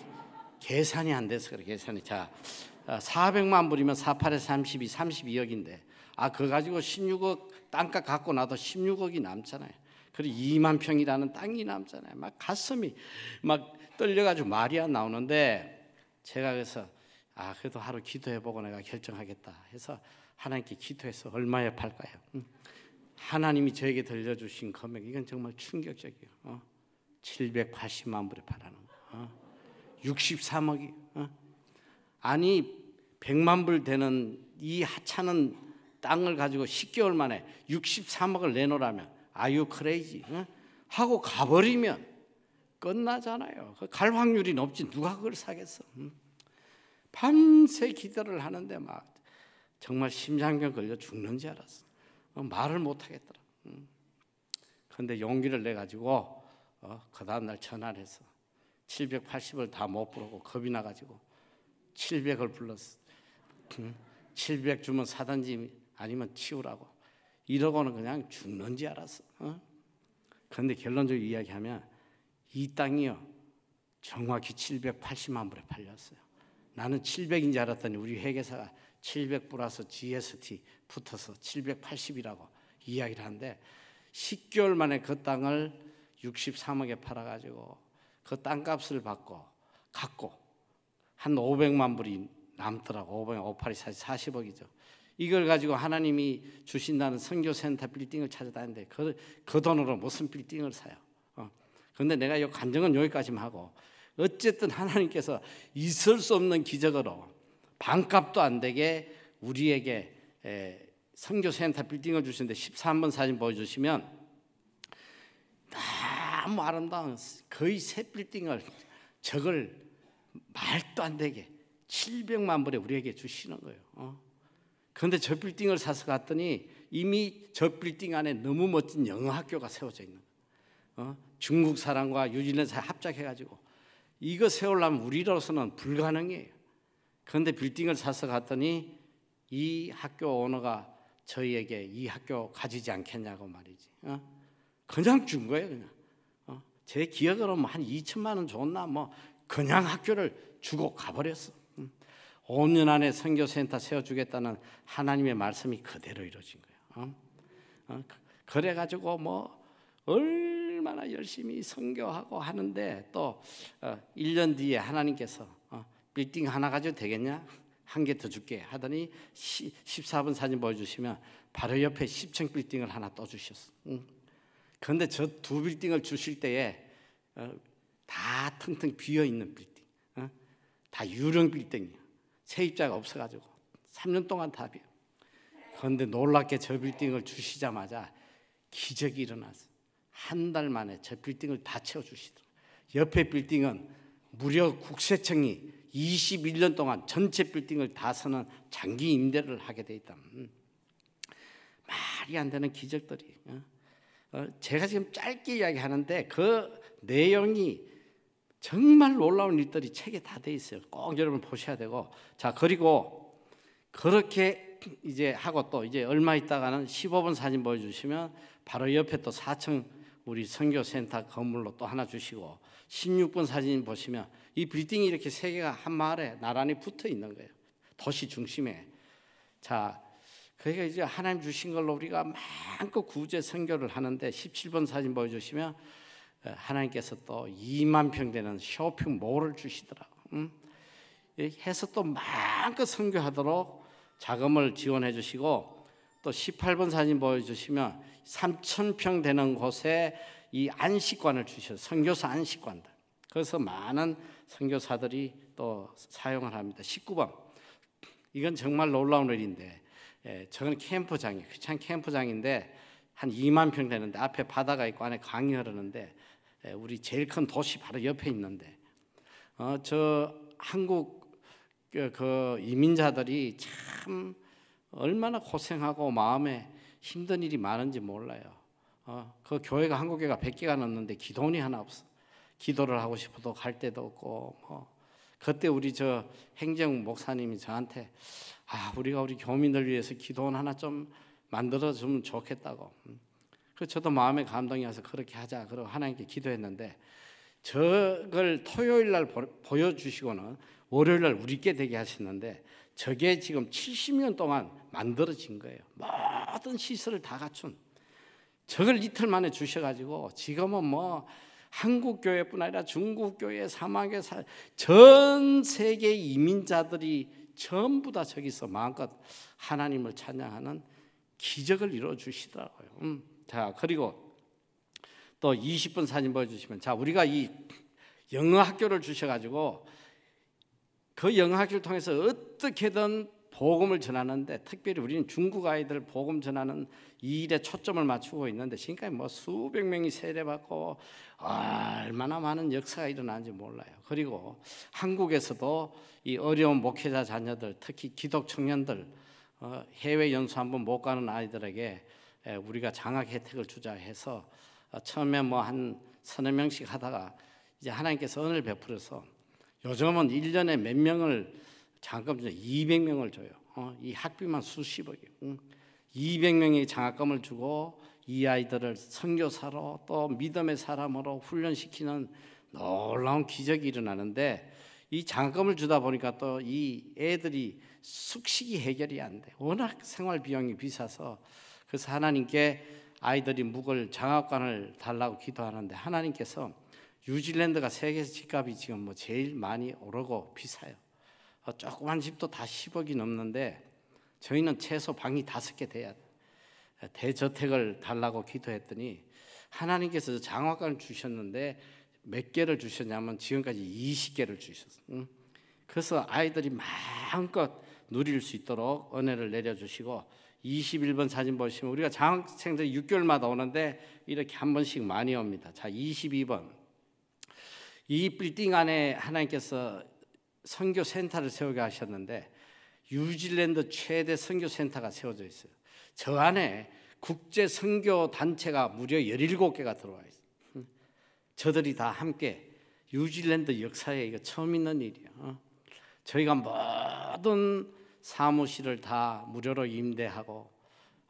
계산이 안 돼서 그래 계산이 자 400만 아, 불이면 48에 32, 32억인데 아 그거 가지고 16억 땅값 갖고 나도 16억이 남잖아요. 그리고 2만 평이라는 땅이 남잖아요. 막 가슴이 막 떨려가지고 말이 안 나오는데 제가 그래서 아 그래도 하루 기도해보고 내가 결정하겠다 해서 하나님께 기도해서 얼마에 팔까요? 하나님이 저에게 들려주신 금액 이건 정말 충격적이에요. 어? 780만 불에 팔하는 거. 어? 63억이. 어? 아니 1 0 0만불 되는 이 하찮은 땅을 가지고 10개월 만에 63억을 내놓으라면 아유 크레이지 응? 하고 가버리면 끝나잖아요. 그 갈 확률이 높지 누가 그걸 사겠어. 응? 밤새 기도를 하는데 막 정말 심장병 걸려 죽는지 알았어. 어, 말을 못 하겠더라. 그런데 용기를 내 가지고 어, 그 다음 날 전화를 해서 780을 다 못 부르고 겁이 나 가지고 700을 불렀어. 700 주면 사단지 아니면 치우라고. 이러고는 그냥 죽는지 알았어. 어? 그런데 결론적으로 이야기하면 이 땅이요. 정확히 780만 불에 팔렸어요. 나는 700인 줄 알았더니 우리 회계사가 700 플러스 GST 붙어서 780이라고 이야기를 하는데 10개월 만에 그 땅을 63억에 팔아가지고 그 땅값을 받고 갖고 한 500만 불이 남더라고. 5번 58이 사 40억이죠. 이걸 가지고 하나님이 주신다는 선교센터 빌딩을 찾아다니는데 그, 그 돈으로 무슨 빌딩을 사요. 어. 근데 내가 요 간증은 여기까지만 하고 어쨌든 하나님께서 있을 수 없는 기적으로 반값도 안 되게 우리에게 에, 선교센터 빌딩을 주시는데 13번 사진 보여주시면 너무 아름다운 거의 새 빌딩을 저걸 말도 안 되게 700만 불에 우리에게 주시는 거예요. 어? 그런데 저 빌딩을 사서 갔더니 이미 저 빌딩 안에 너무 멋진 영어 학교가 세워져 있는 거예요. 어? 중국 사람과 유진에서 합작해가지고 이거 세우려면 우리로서는 불가능해요. 그런데 빌딩을 사서 갔더니 이 학교 오너가 저희에게 이 학교 가지지 않겠냐고 말이지. 어? 그냥 준 거예요, 그냥. 어? 제 기억으로 한 2천만 원 줬나 뭐 그냥 학교를 주고 가버렸어. 5년 안에 선교센터 세워주겠다는 하나님의 말씀이 그대로 이루어진 거예요. 어? 어? 그, 그래 가지고 뭐 얼마나 열심히 선교하고 하는데 또 어, 1년 뒤에 하나님께서 어, 빌딩 하나 가지고 되겠냐? 한 개 더 줄게 하더니 시, 14번 사진 보여주시면 바로 옆에 10층 빌딩을 하나 또 주셨어. 그런데 응? 저두 빌딩을 주실 때에 어, 다 텅텅 비어 있는 빌딩, 어? 다 유령 빌딩이야. 세입자가 없어가지고 3년 동안 답이요. 그런데 놀랍게 저 빌딩을 주시자마자 기적이 일어났어. 한달 만에 저 빌딩을 다 채워주시더라. 옆에 빌딩은 무려 국세청이 21년 동안 전체 빌딩을 다 서는 장기 임대를 하게 돼 있다. 음. 말이 안 되는 기적들이. 어? 어, 제가 지금 짧게 이야기하는데 그 내용이 정말 놀라운 일들이 책에 다 돼 있어요. 꼭 여러분 보셔야 되고. 자, 그리고 그렇게 이제 하고 또 이제 얼마 있다가는 15분 사진 보여주시면 바로 옆에 또 4층 우리 선교센터 건물로 또 하나 주시고 16분 사진 보시면 이 빌딩이 이렇게 세 개가 한 마을에 나란히 붙어 있는 거예요. 도시 중심에. 자, 그러니까 이제 하나님 주신 걸로 우리가 마음껏 구제 선교를 하는데 17번 사진 보여주시면 어, 하나님께서 또 2만 평 되는 쇼핑몰을 주시더라. 음? 해서 또 마음껏 선교하도록 자금을 지원해 주시고 또 18번 사진 보여주시면 3천 평 되는 곳에 이 안식관을 주셔 선교사 안식관들. 그래서 많은 선교사들이 또 사용을 합니다. 19번 이건 정말 놀라운 일인데 예, 저건 캠프장이 귀찮 캠프장인데 한 2만 평 되는데 앞에 바다가 있고 안에 강이 흐르는데 예, 우리 제일 큰 도시 바로 옆에 있는데 어, 저 한국 그, 그 이민자들이 참 얼마나 고생하고 마음에 힘든 일이 많은지 몰라요. 어, 그 교회가 한국 교가 100개가 넘는데 기도원이 하나 없어. 기도를 하고 싶어도 갈 데도 없고 뭐 그때 우리 저 행정 목사님이 저한테 아 우리가 우리 교민들 위해서 기도원 하나 좀 만들어 주면 좋겠다고. 음. 그래서 저도 마음에 감동이 와서 그렇게 하자. 그러고 하나님께 기도했는데 저걸 토요일 날 보여주시고는 월요일 날 우리께 되게 하시는데 저게 지금 70년 동안 만들어진 거예요. 모든 시설을 다 갖춘. 저걸 이틀 만에 주셔가지고 지금은 뭐 한국 교회뿐 아니라 중국 교회, 사막에 살, 전 세계 이민자들이 전부 다 저기서 마음껏 하나님을 찬양하는 기적을 이루어 주시더라고요. 음. 자, 그리고 또 20분 사진 보여주시면 자, 우리가 이 영어 학교를 주셔가지고 그 영어 학교를 통해서 어떻게든 복음을 전하는데 특별히 우리는 중국 아이들 복음 전하는 이 일에 초점을 맞추고 있는데 지금까지 뭐 수백 명이 세례받고 얼마나 많은 역사가 일어나는지 몰라요. 그리고 한국에서도 이 어려운 목회자 자녀들 특히 기독 청년들 어, 해외 연수 한번 못 가는 아이들에게 우리가 장학 혜택을 주자 해서 어, 처음에 뭐 한 서너 명씩 하다가 이제 하나님께서 은을 베풀어서 요즘은 1년에 몇 명을 장학금을 200명을 줘요. 어? 이 학비만 수십억이요. 응? 2 0 0명이 장학금을 주고 이 아이들을 선교사로 또 믿음의 사람으로 훈련시키는 놀라운 기적이 일어나는데 이 장학금을 주다 보니까 또 이 애들이 숙식이 해결이 안 돼. 워낙 생활 비용이 비싸서 그래서 하나님께 아이들이 묵을 장학관을 달라고 기도하는데 하나님께서 뉴질랜드가 세계에서 집값이 지금 뭐 제일 많이 오르고 비싸요. 어, 조그만 집도 다 10억이 넘는데 저희는 최소 방이 다섯 개 돼야 대저택을 달라고 기도했더니 하나님께서 장학관을 주셨는데 몇 개를 주셨냐면 지금까지 20개를 주셨어요. 응? 그래서 아이들이 마음껏 누릴 수 있도록 은혜를 내려주시고 21번 사진 보시면 우리가 장학생들 6개월마다 오는데 이렇게 한 번씩 많이 옵니다. 자, 22번. 이 빌딩 안에 하나님께서 선교 센터를 세우게 하셨는데 뉴질랜드 최대 선교 센터가 세워져 있어요. 저 안에 국제 선교 단체가 무려 17개가 들어와 있어요. 저들이 다 함께 뉴질랜드 역사에 이거 처음 있는 일이에요. 어? 저희가 모든 사무실을 다 무료로 임대하고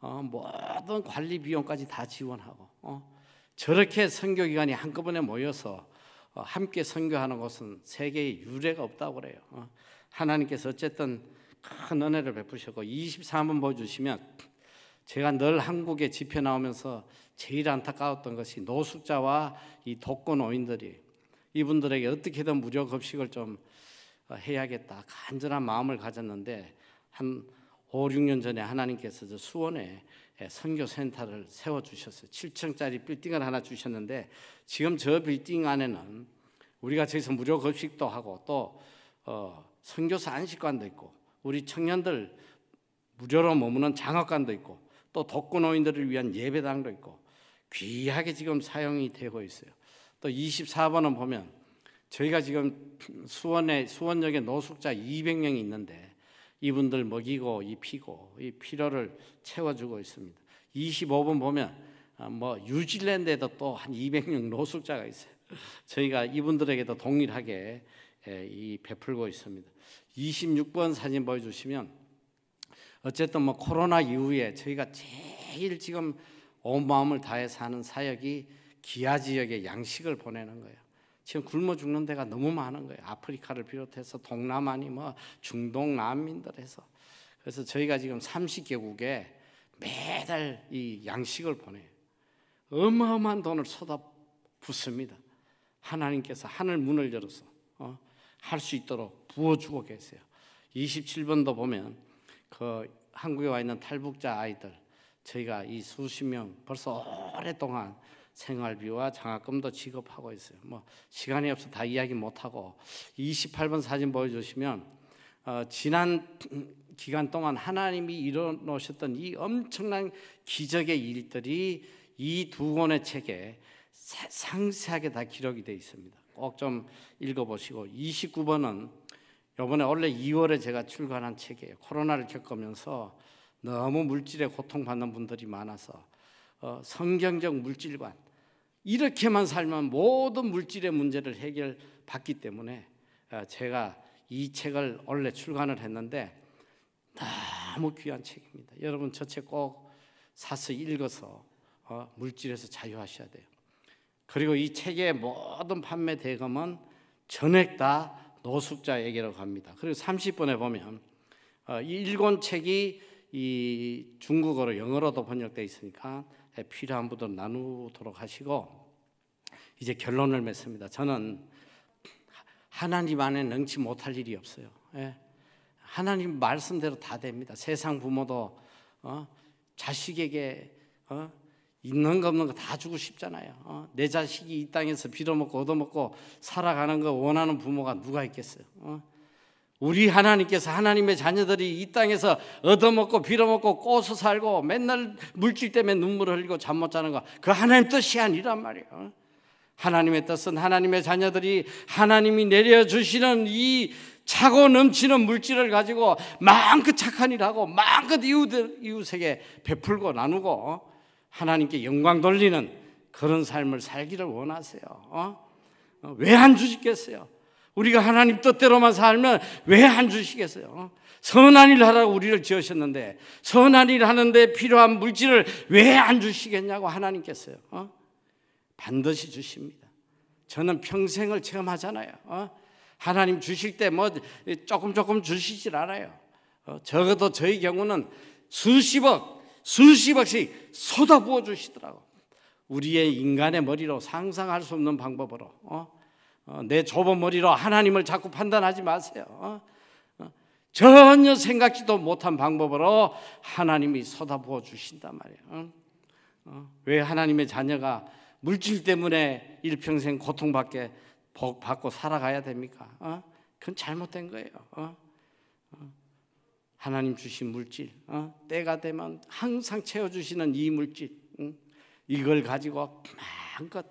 어, 모든 관리 비용까지 다 지원하고 어, 저렇게 선교기관이 한꺼번에 모여서 어, 함께 선교하는 것은 세계에 유례가 없다고 그래요. 어, 하나님께서 어쨌든 큰 은혜를 베푸셨고 23번 보여주시면 제가 늘 한국에 집회 나오면서 제일 안타까웠던 것이 노숙자와 이 독거 노인들이 이분들에게 어떻게든 무료 급식을 좀 어, 해야겠다 간절한 마음을 가졌는데 한 5, 6년 전에 하나님께서 저 수원에 예, 선교센터를 세워주셨어요. 7층짜리 빌딩을 하나 주셨는데 지금 저 빌딩 안에는 우리가 저기서 무료 급식도 하고 또 어, 선교사 안식관도 있고 우리 청년들 무료로 머무는 장학관도 있고 또 독거노인들을 위한 예배당도 있고 귀하게 지금 사용이 되고 있어요. 또 24번은 보면 저희가 지금 수원에 수원역에 노숙자 200명이 있는데 이분들 먹이고 입히고 이 필요를 채워주고 있습니다. 25번 보면 아, 뭐 뉴질랜드에도 또 한 200명 노숙자가 있어요. 저희가 이분들에게도 동일하게 예, 이 베풀고 있습니다. 26번 사진 보여주시면 어쨌든 뭐 코로나 이후에 저희가 제일 지금 온 마음을 다해 사는 사역이 기아 지역에 양식을 보내는 거예요. 지금 굶어 죽는 데가 너무 많은 거예요. 아프리카를 비롯해서 동남아니 뭐 중동 난민들 해서 그래서 저희가 지금 30개국에 매달 이 양식을 보내요. 어마어마한 돈을 쏟아 붓습니다. 하나님께서 하늘 문을 열어서 어, 할수 있도록 부어주고 계세요. 27번도 보면 그 한국에 와 있는 탈북자 아이들 저희가 이 수십 명 벌써 오랫동안 생활비와 장학금도 지급하고 있어요. 뭐 시간이 없어 다 이야기 못 하고 28번 사진 보여주시면 어, 지난 기간 동안 하나님이 이뤄놓으셨던 이 엄청난 기적의 일들이 이 두 권의 책에 상세하게 다 기록이 되어 있습니다. 꼭 좀 읽어보시고 29번은 이번에 원래 2월에 제가 출간한 책이에요. 코로나를 겪으면서 너무 물질에 고통받는 분들이 많아서 어, 성경적 물질관 이렇게만 살면 모든 물질의 문제를 해결받기 때문에 아, 제가 이 책을 원래 출간을 했는데 너무 귀한 책입니다. 여러분 저 책 꼭 사서 읽어서 어, 물질에서 자유하셔야 돼요. 그리고 이 책의 모든 판매 대금은 전액 다 노숙자에게로 갑니다. 그리고 30번에 보면 어, 이 일권 책이 이 중국어로 영어로도 번역되 있으니까 필요한 분들 나누도록 하시고 이제 결론을 맺습니다. 저는 하나님 안에 능치 못할 일이 없어요. 예. 하나님 말씀대로 다 됩니다. 세상 부모도 어? 자식에게 어? 있는 거 없는 거 다 주고 싶잖아요. 어? 내 자식이 이 땅에서 빌어먹고 얻어먹고 살아가는 거 원하는 부모가 누가 있겠어요? 어? 우리 하나님께서 하나님의 자녀들이 이 땅에서 얻어먹고 빌어먹고 꼬서 살고 맨날 물질 때문에 눈물을 흘리고 잠 못 자는 거 그 하나님 뜻이 아니란 말이에요. 하나님의 뜻은 하나님의 자녀들이 하나님이 내려주시는 이 차고 넘치는 물질을 가지고 마음껏 착한 일하고 마음껏 이웃들, 이웃에게 베풀고 나누고 하나님께 영광 돌리는 그런 삶을 살기를 원하세요. 어? 어 왜안 주시겠어요? 우리가 하나님 뜻대로만 살면 왜 안 주시겠어요? 어? 선한 일 하라고 우리를 지으셨는데 선한 일 하는데 필요한 물질을 왜 안 주시겠냐고 하나님께서요. 어? 반드시 주십니다. 저는 평생을 체험하잖아요. 어? 하나님 주실 때 뭐 조금 조금 주시질 않아요. 어? 적어도 저희 경우는 수십억, 수십억씩 쏟아 부어 주시더라고. 우리의 인간의 머리로 상상할 수 없는 방법으로 어? 어 내 좁은 머리로 하나님을 자꾸 판단하지 마세요. 어? 어, 전혀 생각지도 못한 방법으로 하나님이 쏟아부어 주신단 말이에요. 왜 하나님의 자녀가 물질 때문에 일평생 고통받게 받고 살아가야 됩니까? 어? 그건 잘못된 거예요. 어? 어? 하나님 주신 물질, 어? 때가 되면 항상 채워주시는 이 물질, 응? 이걸 가지고 마음껏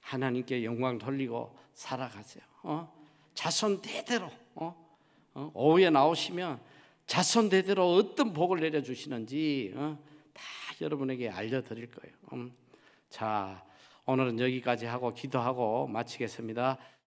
하나님께 영광 돌리고 살아가세요. 어? 자손 대대로 어? 어? 오후에 나오시면 자손 대대로 어떤 복을 내려주시는지 어? 다 여러분에게 알려드릴 거예요. 음. 자, 오늘은 여기까지 하고 기도하고 마치겠습니다.